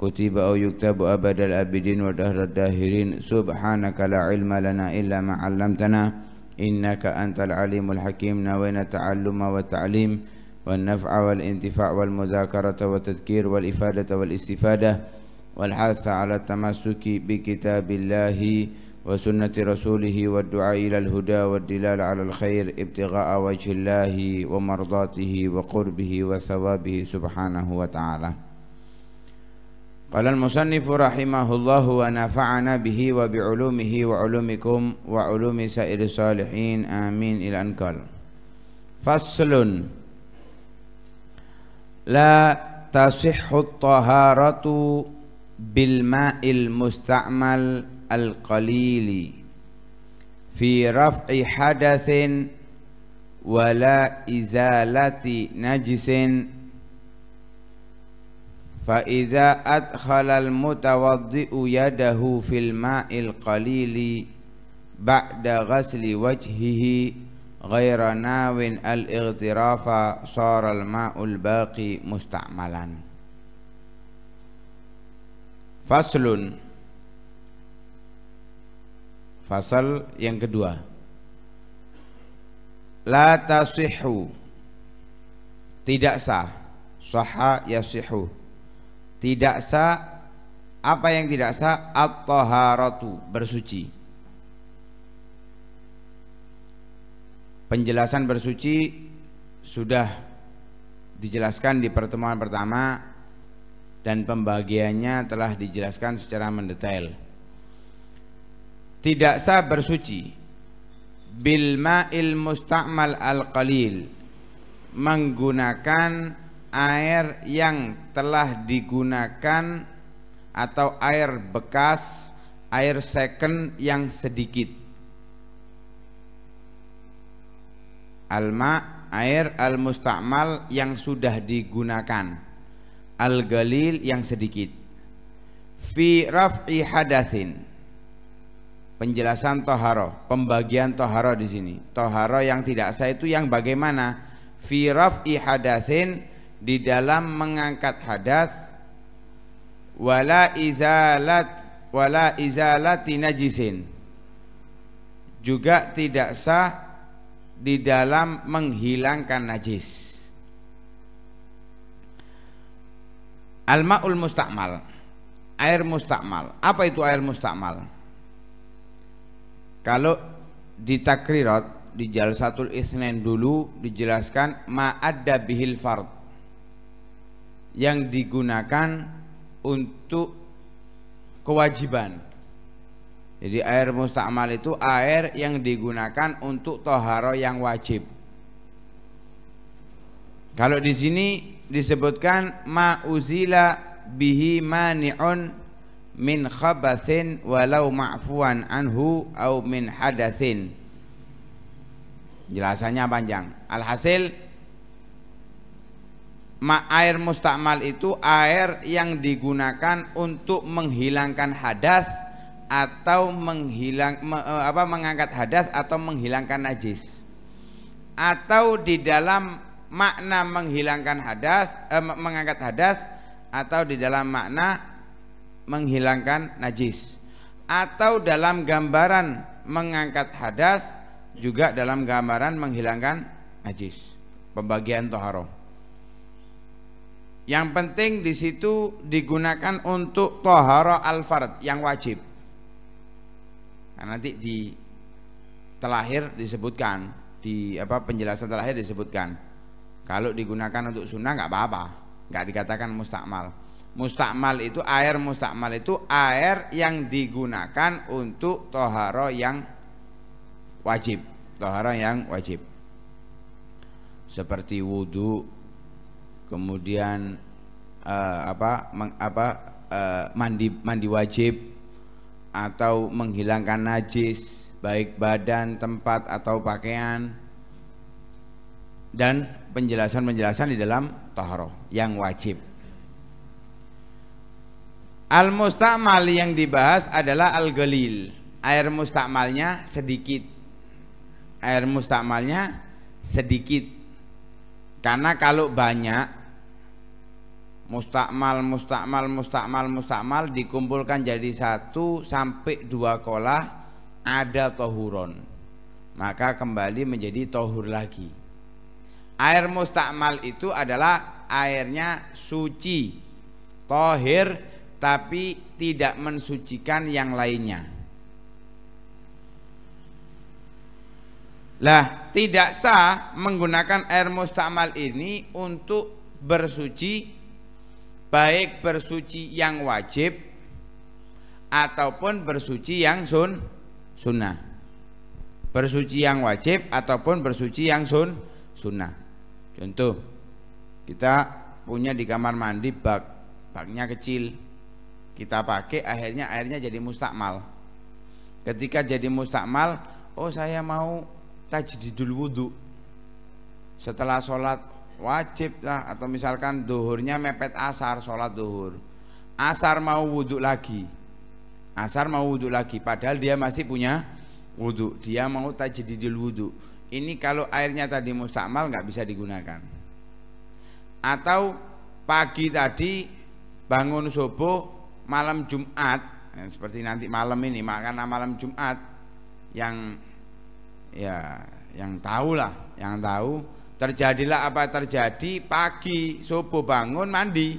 كتب أو يكتب أبد الأبدين ودهر الداهرين سبحانك لا علم لنا إلا ما علمتنا إنك أنت العليم الحكيم نوينا التعلم والتعليم والنفع والانتفاع والمذاكرة والتذكير والإفادة والاستفادة والحث على التمسك بكتاب الله وسنة رسوله والدعاء إلى الهدى والدلال على الخير ابتغاء وجه الله ومرضاته وقربه وثوابه سبحانه وتعالى قال المصنف رحمه الله ونفعنا به وبعلومه وعلومكم وعلوم سائر الصالحين آمين إلى أن قال فصل لا تصح الطهارة بالماء المستعمل القليل في رفع حدث ولا إزالة نجس fa adkhalal mutawaddi'u yadahu fil ma'il qalili ba'da ghasli wajhihi ghaira nawin al-ightirafa sara maul baqi faslun fasal yang kedua la tasihhu tidak sah saha yasihu tidak sah apa yang tidak sah at-taharatu bersuci. Penjelasan bersuci sudah dijelaskan di pertemuan pertama dan pembagiannya telah dijelaskan secara mendetail. Tidak sah bersuci bil ma'il musta'mal al-qalil menggunakan air yang telah digunakan atau air bekas, air second yang sedikit. Alma air al mustakmal yang sudah digunakan. Al-galil yang sedikit. Fi raf'i hadathin. Penjelasan toharo, pembagian toharo di sini. Toharo yang tidak sah itu yang bagaimana? Fi raf'i hadathin di dalam mengangkat hadas wala izalat wala izalati najisin juga tidak sah di dalam menghilangkan najis Al-ma'ul mustakmal Air mustakmal Apa itu air mustakmal? Kalau di takrirat Di jalsatul isnin dulu Dijelaskan Ma'adda bihil fard yang digunakan untuk kewajiban. Jadi air mustakmal itu air yang digunakan untuk toharo yang wajib. Kalau di sini disebutkan ma'uzila bihi mani'un min khabathin walau ma'fuan anhu au min hadathin. Jelasannya panjang. Alhasil air mustakmal itu air yang digunakan untuk menghilangkan hadas atau menghilang me, e, apa mengangkat hadas atau menghilangkan najis atau di dalam makna menghilangkan hadas eh, mengangkat hadas atau di dalam makna menghilangkan najis atau dalam gambaran mengangkat hadas juga dalam gambaran menghilangkan najis pembagian toharoh yang penting di situ digunakan untuk tohara al-fard yang wajib. Nah, nanti di telahir disebutkan di apa penjelasan telahir disebutkan. Kalau digunakan untuk sunnah nggak apa-apa, nggak dikatakan mustakmal. Mustakmal itu air mustakmal itu air yang digunakan untuk tohara yang wajib, tohara yang wajib. Seperti wudhu, kemudian uh, apa meng, apa uh, mandi mandi wajib atau menghilangkan najis baik badan, tempat atau pakaian dan penjelasan-penjelasan di dalam taharoh yang wajib. Al-mustamal yang dibahas adalah al-galil. Air mustamalnya sedikit. Air mustamalnya sedikit. Karena kalau banyak mustakmal mustakmal mustakmal mustakmal dikumpulkan jadi satu sampai dua kolah ada tohuron maka kembali menjadi tohur lagi air mustakmal itu adalah airnya suci tohir tapi tidak mensucikan yang lainnya lah tidak sah menggunakan air mustakmal ini untuk bersuci baik bersuci yang wajib ataupun bersuci yang sun sunnah bersuci yang wajib ataupun bersuci yang sun sunnah contoh kita punya di kamar mandi bak baknya kecil kita pakai akhirnya airnya jadi mustakmal ketika jadi mustakmal oh saya mau tajdidul wudhu setelah sholat wajib lah atau misalkan duhurnya mepet asar sholat duhur asar mau wudhu lagi asar mau wudhu lagi padahal dia masih punya wudhu dia mau tajdidil wudhu ini kalau airnya tadi mustakmal nggak bisa digunakan atau pagi tadi bangun subuh malam Jumat ya, seperti nanti malam ini karena malam Jumat yang ya yang tahu lah yang tahu Terjadilah apa terjadi pagi subuh bangun mandi.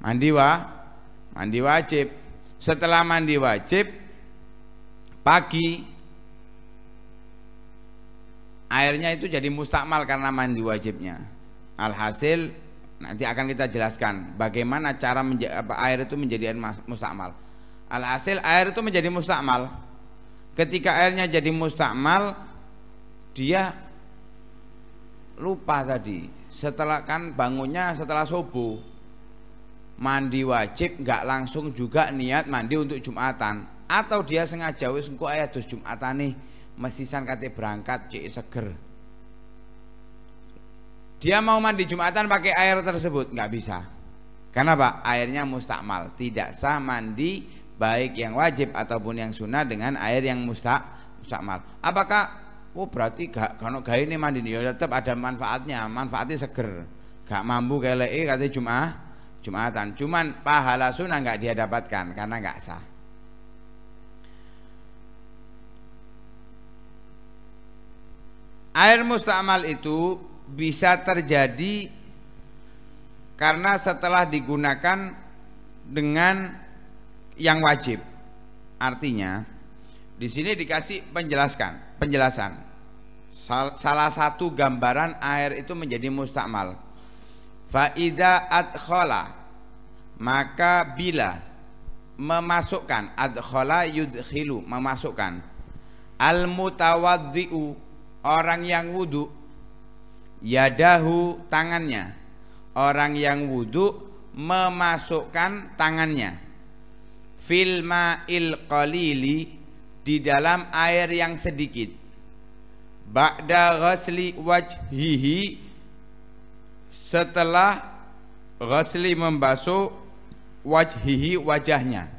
Mandi wah, mandi wajib. Setelah mandi wajib pagi airnya itu jadi mustakmal karena mandi wajibnya. Alhasil nanti akan kita jelaskan bagaimana cara apa, air itu menjadi mustakmal. Alhasil air itu menjadi mustakmal. Ketika airnya jadi mustakmal, dia lupa tadi setelah kan bangunnya setelah subuh mandi wajib nggak langsung juga niat mandi untuk jumatan atau dia sengaja wis engko ayat dus jumatan nih mesisan kate berangkat cek seger dia mau mandi jumatan pakai air tersebut nggak bisa karena pak airnya mustakmal tidak sah mandi baik yang wajib ataupun yang sunnah dengan air yang mustak mustakmal apakah oh berarti gak kalau gaya ini mandi ya tetap ada manfaatnya manfaatnya seger gak mampu eh, kata jumat Jum'atan cuman pahala sunnah nggak dia dapatkan karena nggak sah air mustamal itu bisa terjadi karena setelah digunakan dengan yang wajib artinya di sini dikasih penjelaskan penjelasan. Sal salah satu gambaran air itu menjadi mustakmal. Faida adkhala maka bila memasukkan adkhala yudkhilu memasukkan al mutawaddi'u orang yang wudu yadahu tangannya orang yang wudu memasukkan tangannya Filma ma'il qalili di dalam air yang sedikit ba'da ghasli wajhihi setelah ghasli membasuh wajhihi wajahnya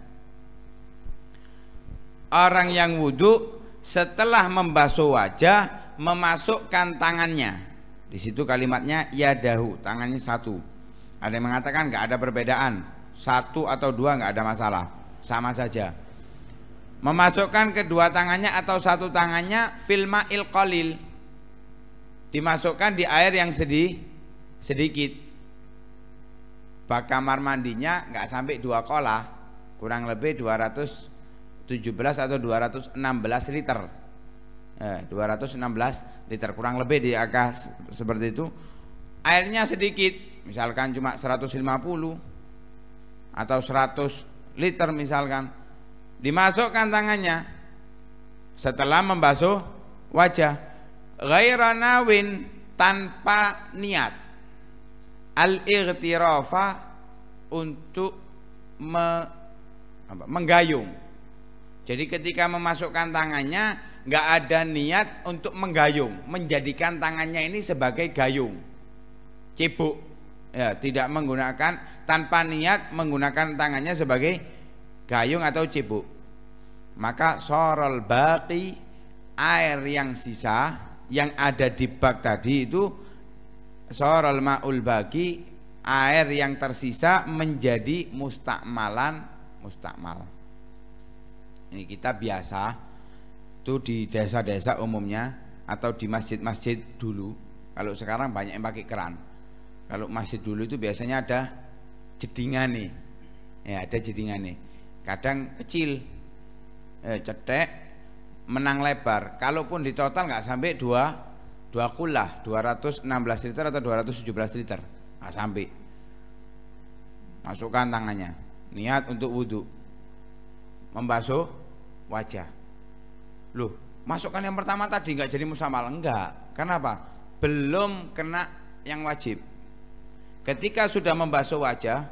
orang yang wudhu setelah membasuh wajah memasukkan tangannya di situ kalimatnya ya dahu tangannya satu ada yang mengatakan nggak ada perbedaan satu atau dua nggak ada masalah sama saja memasukkan kedua tangannya atau satu tangannya filma il qalil dimasukkan di air yang sedih sedikit bak kamar mandinya nggak sampai dua kolah kurang lebih 217 atau 216 liter eh, 216 liter kurang lebih di angka seperti itu airnya sedikit misalkan cuma 150 atau 100 liter misalkan dimasukkan tangannya setelah membasuh wajah ghairanawin tanpa niat al irtirafa untuk me, apa, menggayung jadi ketika memasukkan tangannya nggak ada niat untuk menggayung menjadikan tangannya ini sebagai gayung cipuk ya, tidak menggunakan tanpa niat menggunakan tangannya sebagai gayung atau cebuk maka sorol baki air yang sisa yang ada di bak tadi itu sorol ma'ul baki air yang tersisa menjadi mustakmalan mustakmal ini kita biasa itu di desa-desa umumnya atau di masjid-masjid dulu kalau sekarang banyak yang pakai keran kalau masjid dulu itu biasanya ada jedingan nih ya ada jedingan nih kadang kecil eh, cetek menang lebar kalaupun di total nggak sampai dua dua kulah 216 liter atau 217 liter nggak sampai masukkan tangannya niat untuk wudhu membasuh wajah loh masukkan yang pertama tadi nggak jadi musamal enggak kenapa belum kena yang wajib ketika sudah membasuh wajah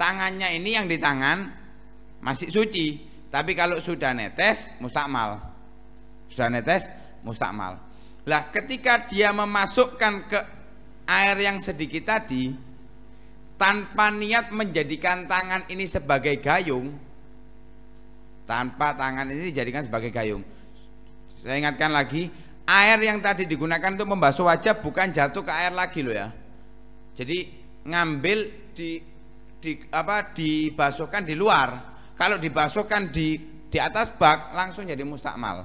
tangannya ini yang di tangan masih suci tapi kalau sudah netes mustakmal sudah netes mustakmal lah ketika dia memasukkan ke air yang sedikit tadi tanpa niat menjadikan tangan ini sebagai gayung tanpa tangan ini dijadikan sebagai gayung saya ingatkan lagi air yang tadi digunakan untuk membasuh wajah bukan jatuh ke air lagi loh ya jadi ngambil di di apa dibasuhkan di luar kalau dibasuhkan di di atas bak langsung jadi mustakmal.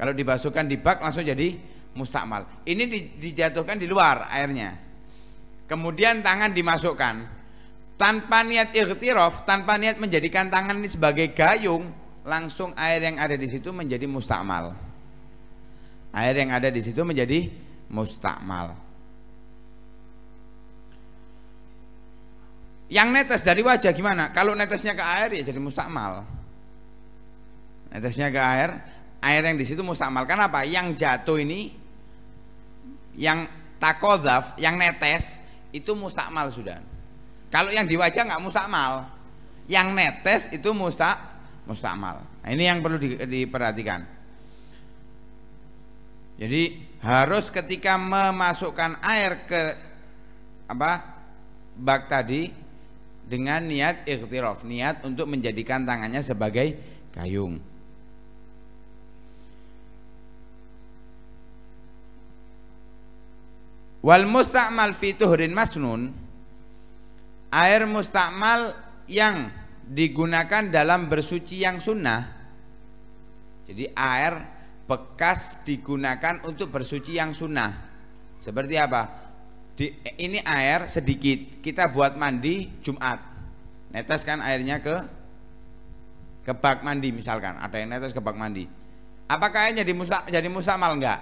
Kalau dibasuhkan di bak langsung jadi mustakmal. Ini di, dijatuhkan di luar airnya. Kemudian tangan dimasukkan. Tanpa niat ikhtirof, tanpa niat menjadikan tangan ini sebagai gayung, langsung air yang ada di situ menjadi mustakmal. Air yang ada di situ menjadi mustakmal. Yang netes dari wajah gimana? Kalau netesnya ke air ya jadi mustakmal. Netesnya ke air, air yang di situ mustakmal. Kenapa? Yang jatuh ini yang takodaf, yang netes itu mustakmal sudah. Kalau yang di wajah nggak mustakmal, yang netes itu mustak mustakmal. Nah, ini yang perlu di, diperhatikan. Jadi harus ketika memasukkan air ke apa bak tadi dengan niat ikhtiraf, niat untuk menjadikan tangannya sebagai gayung. Wal musta'mal fi tuhrin masnun air mustakmal yang digunakan dalam bersuci yang sunnah. Jadi air bekas digunakan untuk bersuci yang sunnah. Seperti apa? di, ini air sedikit kita buat mandi Jumat neteskan airnya ke ke bak mandi misalkan ada yang netes ke bak mandi apakah airnya jadi musta, jadi mal enggak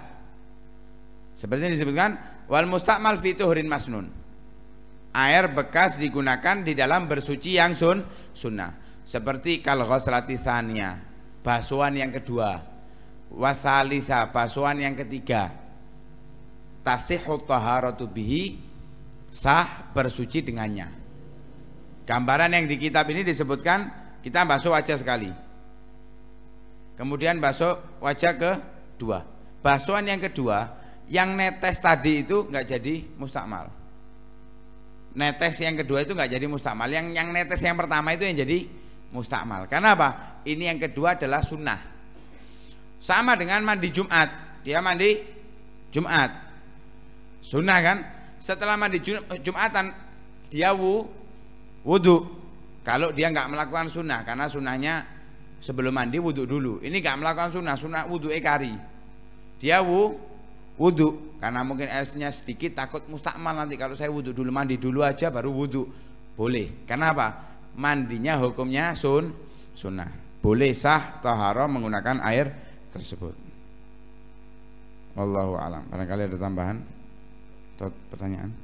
seperti disebutkan wal mustamal fituhurin masnun air bekas digunakan di dalam bersuci yang sun sunnah seperti kalau ghuslati basuhan yang kedua wasalisa basuhan yang ketiga tasihu taharatu bihi sah bersuci dengannya. Gambaran yang di kitab ini disebutkan kita basuh wajah sekali. Kemudian basuh wajah kedua. Basuhan yang kedua yang netes tadi itu nggak jadi mustakmal. Netes yang kedua itu nggak jadi mustakmal. Yang yang netes yang pertama itu yang jadi mustakmal. Karena apa? Ini yang kedua adalah sunnah. Sama dengan mandi Jumat. Dia mandi Jumat sunnah kan setelah mandi eh, jumatan dia wudhu kalau dia nggak melakukan sunnah karena sunnahnya sebelum mandi wudhu dulu ini nggak melakukan sunnah sunnah wudhu ekari dia wu, wudhu karena mungkin airnya sedikit takut mustakmal nanti kalau saya wudhu dulu mandi dulu aja baru wudhu boleh karena apa mandinya hukumnya sun sunnah boleh sah tahara menggunakan air tersebut Wallahu alam barangkali ada tambahan Tot pertanyaan